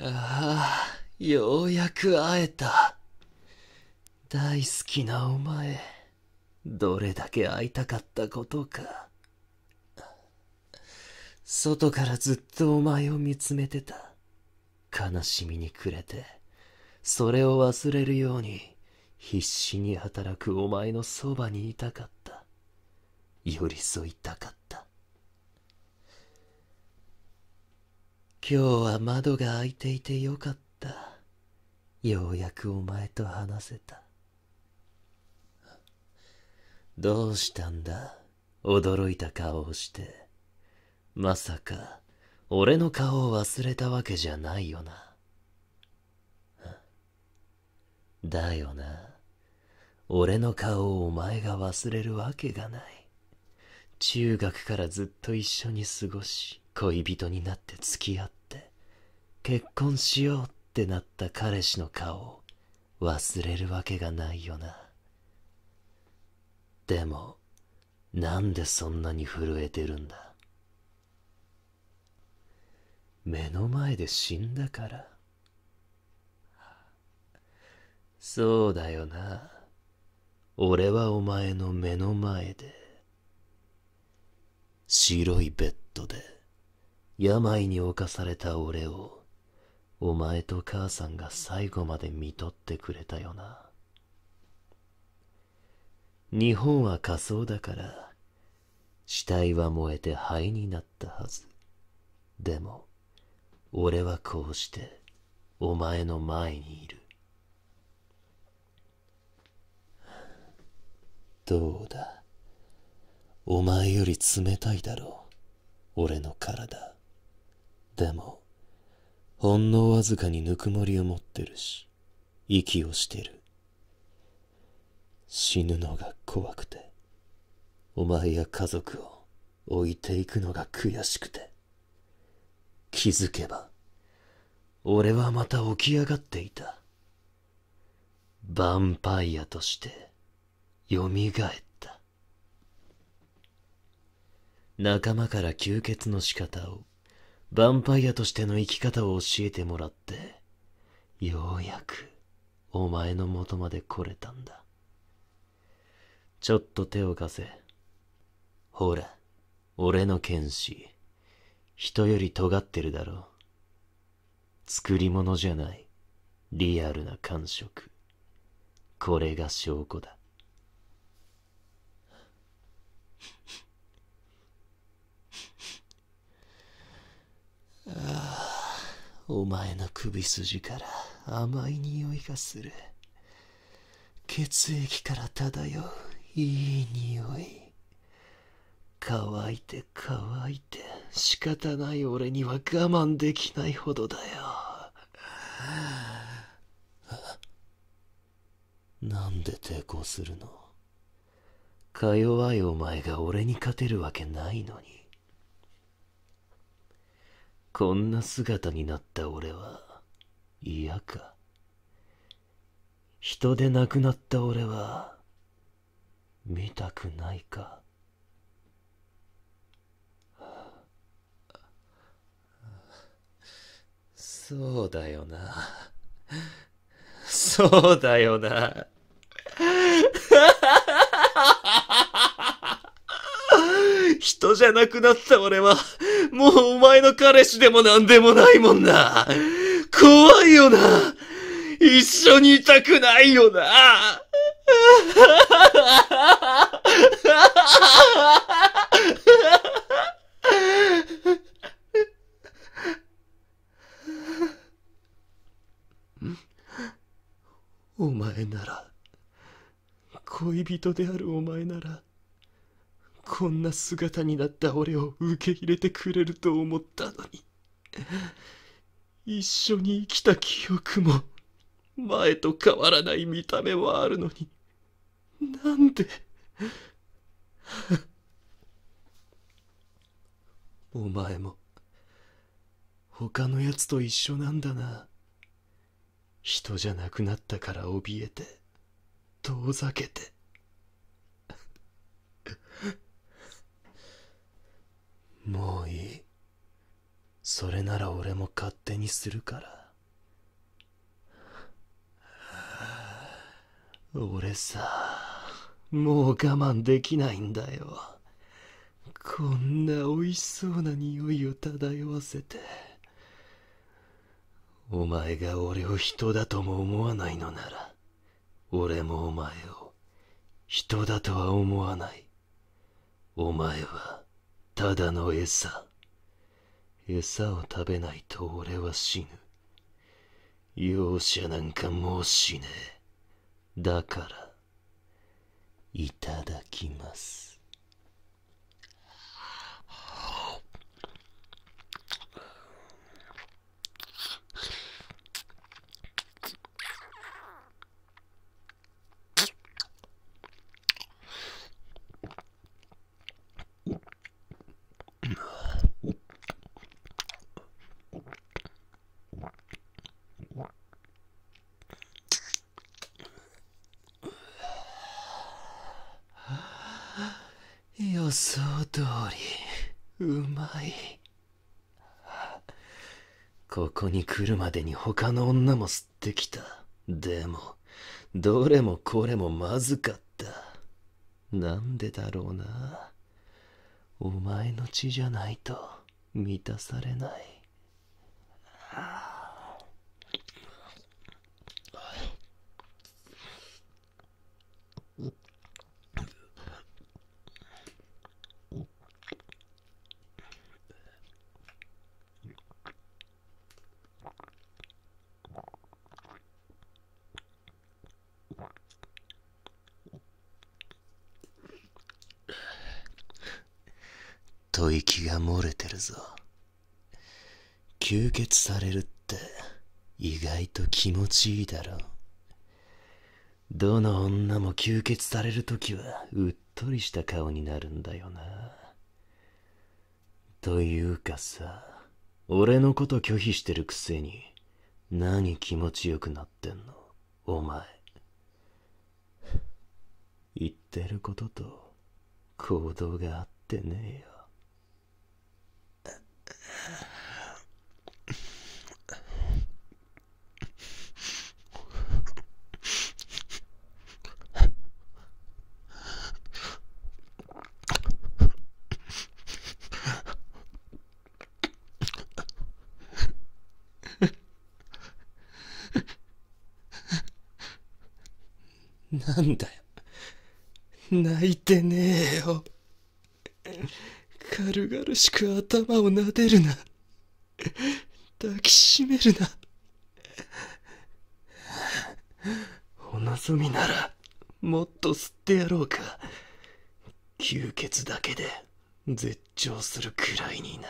ああ、ようやく会えた。大好きなお前、どれだけ会いたかったことか。外からずっとお前を見つめてた。悲しみに暮れて、それを忘れるように、必死に働くお前のそばにいたかった。寄り添いたかった。今日は窓が開いていてよかったようやくお前と話せたどうしたんだ驚いた顔をしてまさか俺の顔を忘れたわけじゃないよなだよな俺の顔をお前が忘れるわけがない中学からずっと一緒に過ごし恋人になって付き合って結婚しようってなった彼氏の顔を忘れるわけがないよなでもなんでそんなに震えてるんだ目の前で死んだからそうだよな俺はお前の目の前で白いベッドで病に侵された俺を、お前と母さんが最後まで見とってくれたよな。日本は仮葬だから、死体は燃えて灰になったはず。でも、俺はこうして、お前の前にいる。どうだ。お前より冷たいだろう。俺の体。でも、ほんのわずかにぬくもりを持ってるし、息をしてる。死ぬのが怖くて、お前や家族を置いていくのが悔しくて。気づけば、俺はまた起き上がっていた。ヴァンパイアとして蘇った仲間から吸血の仕方をヴァンパイアとしての生き方を教えてもらって、ようやくお前の元まで来れたんだ。ちょっと手を貸せ。ほら、俺の剣士、人より尖ってるだろう。作り物じゃない、リアルな感触。これが証拠だ。お前の首筋から甘い匂いがする血液から漂ういい匂い乾いて乾いて仕方ない俺には我慢できないほどだよなんで抵抗するのか弱いお前が俺に勝てるわけないのにこんな姿になった俺は嫌か人で亡くなった俺は見たくないかそうだよなそうだよな人じゃなくなった俺は、もうお前の彼氏でも何でもないもんな。怖いよな。一緒にいたくないよな。お前なら、恋人であるお前なら、こんな姿になった俺を受け入れてくれると思ったのに一緒に生きた記憶も前と変わらない見た目はあるのになんで お前も他のやつと一緒なんだな人じゃなくなったから怯えて遠ざけてなら俺も勝手にするから俺さもう我慢できないんだよこんな美味しそうな匂いを漂わせてお前が俺を人だとも思わないのなら俺もお前を人だとは思わないお前はただの餌餌を食べないと俺は死ぬ。容赦なんかもうしねえ。だから、いただきます。うまいここに来るまでに他の女も吸ってきたでもどれもこれもまずかったなんでだろうなお前の血じゃないと満たされないああ吐息が漏れてるぞ吸血されるって意外と気持ちいいだろうどの女も吸血されるときはうっとりした顔になるんだよなというかさ俺のこと拒否してるくせに何気持ちよくなってんのお前言ってることと行動があってねえよなんだよ泣いてねえよ軽々しく頭を撫でるな抱きしめるなお望みならもっと吸ってやろうか吸血だけで絶頂するくらいにな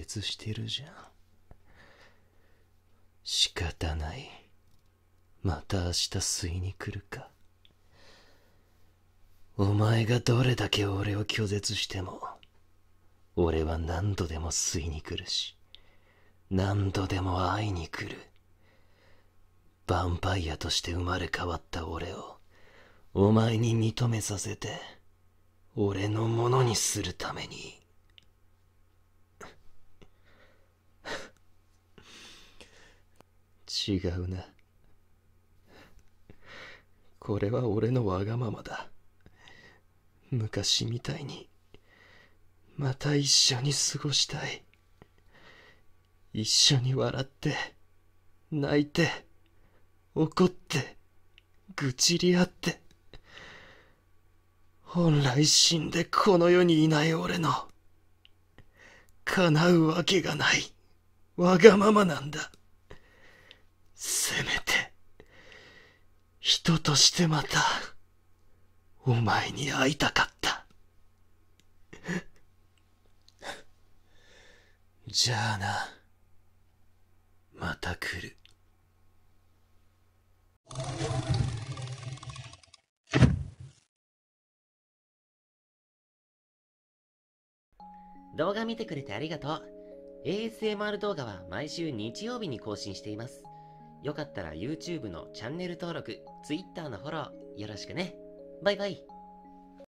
絶してるじゃん仕方ないまた明日吸いに来るかお前がどれだけ俺を拒絶しても俺は何度でも吸いに来るし何度でも会いに来るヴァンパイアとして生まれ変わった俺をお前に認めさせて俺のものにするために。違うなこれは俺のわがままだ昔みたいにまた一緒に過ごしたい一緒に笑って泣いて怒って愚痴り合って本来死んでこの世にいない俺の叶うわけがないわがままなんだせめて、人としてまた、お前に会いたかった。じゃあな、また来る。動画見てくれてありがとう。ASMR 動画は毎週日曜日に更新しています。よかったら YouTube のチャンネル登録、Twitter のフォローよろしくね。バイバイ。